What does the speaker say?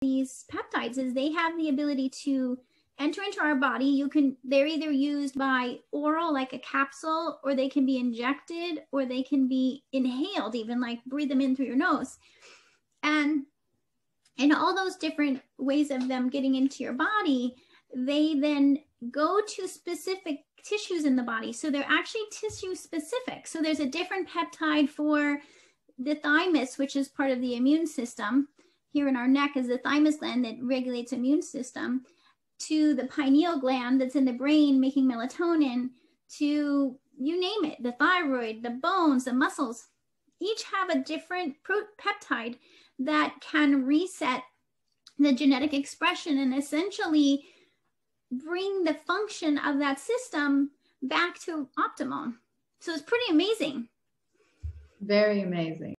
these peptides is they have the ability to enter into our body. You can they're either used by oral like a capsule or they can be injected or they can be inhaled even like breathe them in through your nose. And and all those different ways of them getting into your body, they then go to specific tissues in the body. So they're actually tissue specific. So there's a different peptide for the thymus, which is part of the immune system here in our neck is the thymus gland that regulates immune system to the pineal gland that's in the brain making melatonin to you name it the thyroid the bones the muscles each have a different peptide that can reset the genetic expression and essentially bring the function of that system back to optimal so it's pretty amazing very amazing